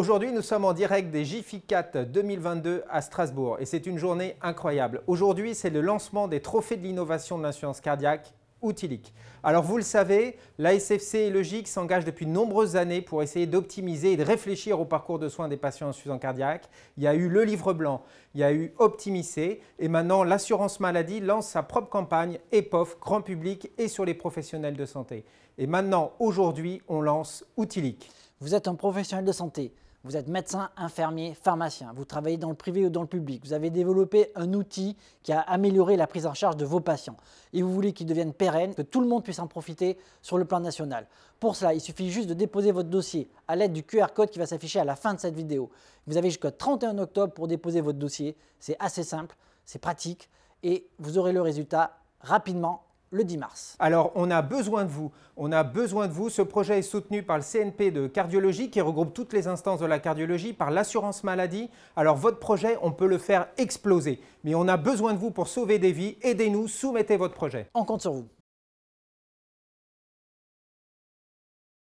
aujourd'hui nous sommes en direct des JFI4 2022 à Strasbourg et c'est une journée incroyable. Aujourd'hui c'est le lancement des trophées de l'innovation de l'assurance cardiaque Utilic. Alors vous le savez, SFC et le s'engagent depuis de nombreuses années pour essayer d'optimiser et de réfléchir au parcours de soins des patients insuffisants cardiaques. Il y a eu le livre blanc, il y a eu Optimiser. et maintenant l'assurance maladie lance sa propre campagne EPOF, grand public et sur les professionnels de santé. Et maintenant, aujourd'hui, on lance Utilic. Vous êtes un professionnel de santé, vous êtes médecin, infirmier, pharmacien, vous travaillez dans le privé ou dans le public, vous avez développé un outil qui a amélioré la prise en charge de vos patients et vous voulez qu'il devienne pérenne, que tout le monde puisse en profiter sur le plan national. Pour cela, il suffit juste de déposer votre dossier à l'aide du QR code qui va s'afficher à la fin de cette vidéo. Vous avez jusqu'au 31 octobre pour déposer votre dossier, c'est assez simple, c'est pratique et vous aurez le résultat rapidement le 10 mars. Alors on a besoin de vous, on a besoin de vous. Ce projet est soutenu par le CNP de cardiologie qui regroupe toutes les instances de la cardiologie, par l'assurance maladie. Alors votre projet, on peut le faire exploser. Mais on a besoin de vous pour sauver des vies. Aidez-nous, soumettez votre projet. On compte sur vous.